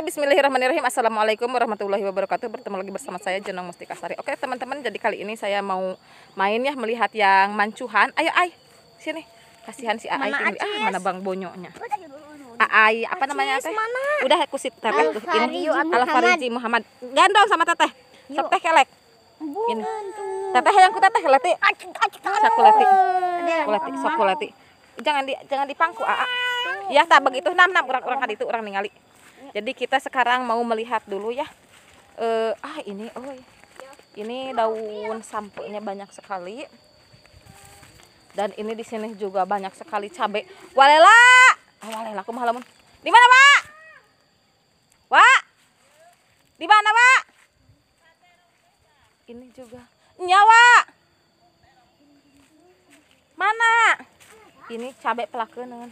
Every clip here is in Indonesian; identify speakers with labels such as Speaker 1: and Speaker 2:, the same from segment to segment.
Speaker 1: bismillahirrahmanirrahim. Assalamualaikum warahmatullahi wabarakatuh. Bertemu lagi bersama saya Jenong Mustika Sari. Oke, teman-teman, jadi kali ini saya mau main ya melihat yang mancuhan. Ayo, Ai. Sini. Kasihan si Ai mana, Ah, mana Bang bonyoknya Ai, apa Acis, namanya teh? Mana? Udah kusit teteh tuh. Ini Alfariji Muhammad. Gandong sama teteh. Teteh kelek. Ini. Teteh yang ku teteh keleti. Sakuleti. Kuleti, sakuleti. Jangan di jangan dipangku, Aa. Ya, tak begitu. Nam, nam, orang-orang itu orang ningali. Jadi kita sekarang mau melihat dulu ya. Uh, ah ini, oh ini daun sampelnya banyak sekali. Dan ini di sini juga banyak sekali cabai. Walela, ah, walela, aku Di mana pak? Pak? di mana pak? Ini juga nyawa. Mana? Ini cabai pelakunan.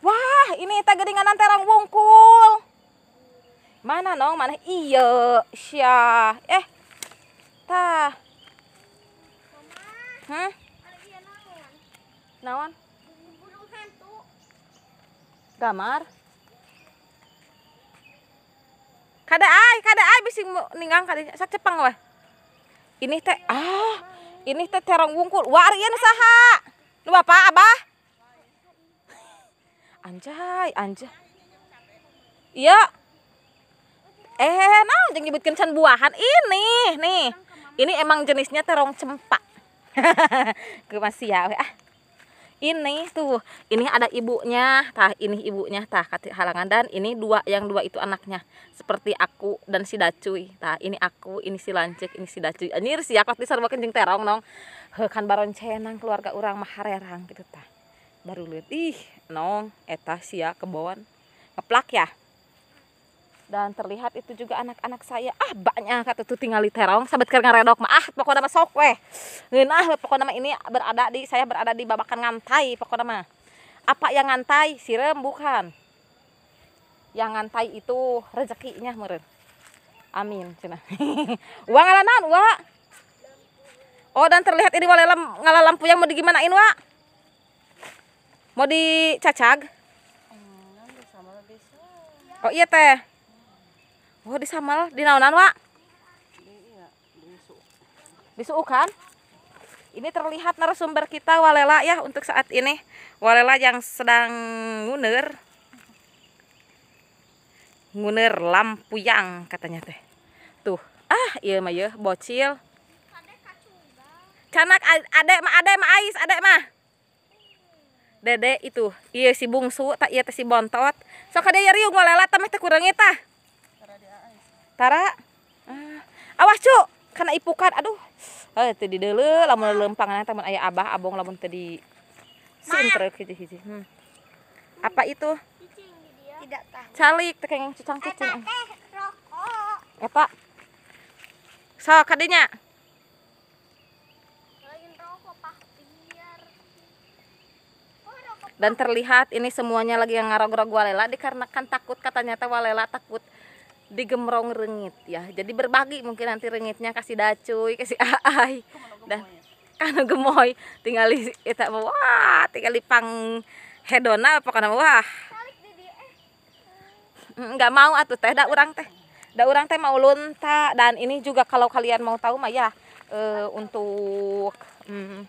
Speaker 1: Wah, ini teh terang terong wungkul mana nong mana iya syah eh ta hah nawan gamar kada ai kada ai bisa ninggang kada sak cepang ini teh ah ini teh terong wungkul war ieu saha nu bapak abah anjay anjay iya eh nah jeng nyebutkan kencan buahan ini nih ini emang jenisnya terong cempak gue masih ya ah ini tuh ini ada ibunya tah ini ibunya tah halangan dan ini dua yang dua itu anaknya seperti aku dan si dacuy tah ini aku ini si lancik ini si dacuy anjir si pasti disarba kencing terong nong He, kan baron cenang keluarga orang maharerang gitu tah baru lihat ih nong eta sia kebawan, ngeplak ya dan terlihat itu juga anak-anak saya ah banyak kata tuh tinggal di terong sahabat kerang redok mah ah pokoknya nama sok weh nah pokoknya nama ini berada di saya berada di babakan ngantai pokoknya nama apa yang ngantai sirem bukan yang ngantai itu rezekinya meren amin cina uang ngalanan wa oh dan terlihat ini wala lem ngalah lampu yang mau digimanain wa mau dicacag oh iya teh Oh, di samal, di naonan, Wak? Bisu kan? Ini terlihat narasumber kita Walela ya untuk saat ini. Walela yang sedang nguner. Nguner lampu yang katanya teh. Tuh, ah iya mah ya bocil. Canak adek mah adek mah Ais, adek mah. Dede itu, iya si bungsu tak iya teh si bontot. Sok ada ya riung walela tameh teh kurang eta. Ya, Tara Uh, awas cu, karena ipukan aduh eh tadi dulu lamun lempangan teman ayah abah abong lamun tadi sinter gitu gitu hmm. apa itu tidak tahu calik tekeng cucang eh, cicing apa eh, ya, so kadinya oh, dan terlihat ini semuanya lagi yang ngarog-rog walela dikarenakan takut katanya teh walela takut digemrong rengit ya jadi berbagi mungkin nanti rengitnya kasih dacuy kasih ai dan karena gemoy tinggal kita wah tinggal pang hedona apa karena wah mm, nggak mau atuh teh ada orang teh ada orang teh mau lunta dan ini juga kalau kalian mau tahu mah ya e, untuk mm,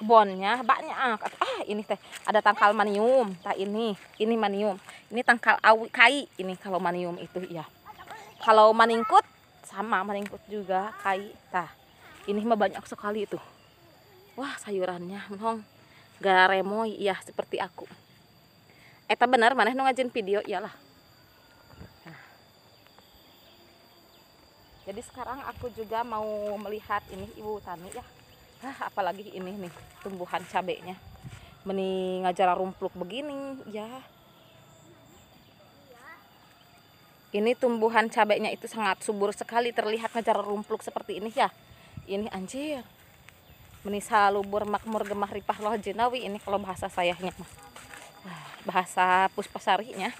Speaker 1: kebunnya banyak ah ini teh ada tangkal manium tak ini ini manium ini tangkal awi kai ini kalau manium itu ya kalau maningkut sama maningkut juga kai tah ini mah banyak sekali itu wah sayurannya menong garemoy ya seperti aku eta eh, benar mana nu ngajin video iyalah nah. jadi sekarang aku juga mau melihat ini ibu tani ya Hah, apalagi ini nih tumbuhan cabenya meni ngajar rumpluk begini ya ini tumbuhan cabainya itu sangat subur sekali terlihat ngejar rumpluk seperti ini ya ini anjir menisa lubur makmur gemah ripah loh jenawi ini kalau bahasa sayahnya mah bahasa puspasarinya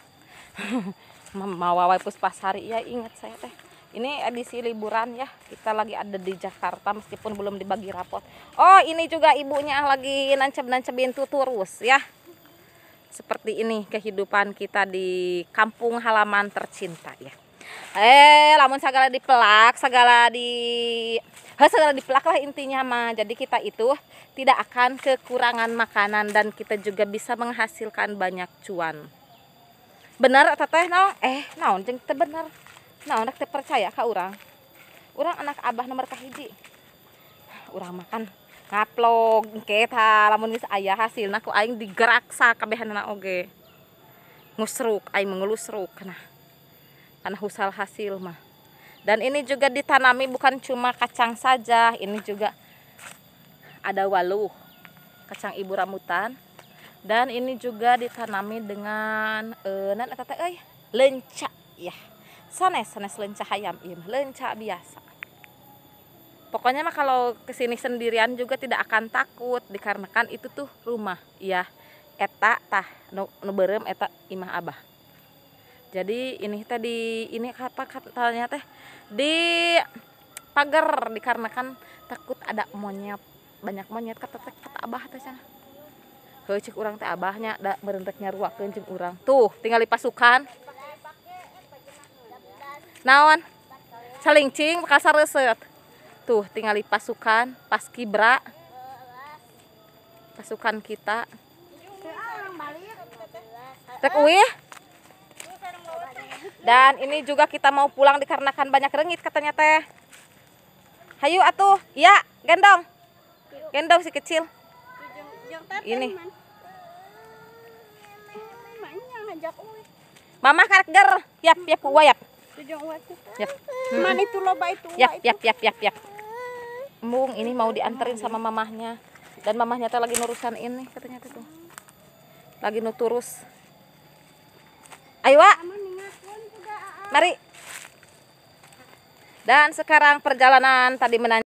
Speaker 1: mawawai puspasari ya ingat saya teh ini edisi liburan ya kita lagi ada di Jakarta meskipun belum dibagi rapot oh ini juga ibunya lagi nancep nancepin tuturus ya seperti ini kehidupan kita di kampung halaman tercinta ya eh lamun segala dipelak segala di heh, segala dipelak lah intinya mah jadi kita itu tidak akan kekurangan makanan dan kita juga bisa menghasilkan banyak cuan benar atau teh naon eh naon jeng teh benar naon rek teh percaya ka orang orang anak abah nomor kahiji orang makan ngaplog kita lamun wis ayah hasil naku aing digeraksa kabehanana oge ngusruk aing mengelusruk nah karena husal hasil mah dan ini juga ditanami bukan cuma kacang saja ini juga ada waluh kacang ibu rambutan dan ini juga ditanami dengan eh nan kata eh lenca ya sanes sanes lenca ayam iya lenca biasa pokoknya mah kalau kesini sendirian juga tidak akan takut dikarenakan itu tuh rumah ya eta tah nuberem eta imah abah jadi ini tadi ini apa katanya teh di pagar dikarenakan takut ada monyet banyak monyet kata kata abah teh sana cek orang teh abahnya ada merenteknya ruak kencing orang tuh tinggal dipasukan naon salincing kasar reset tuh tinggali pasukan paskibra pasukan kita Cekuih. Ya? dan ini juga kita mau pulang dikarenakan banyak rengit katanya teh hayu atuh ya gendong gendong si kecil ini mama karakter yap yap uwa yap yap hmm. man itu loba itu yap yap yap yap yap mung ini mau dianterin sama mamahnya dan mamahnya teh lagi nurusan ini katanya tuh gitu. lagi nuturus ayo mari dan sekarang perjalanan tadi menanjak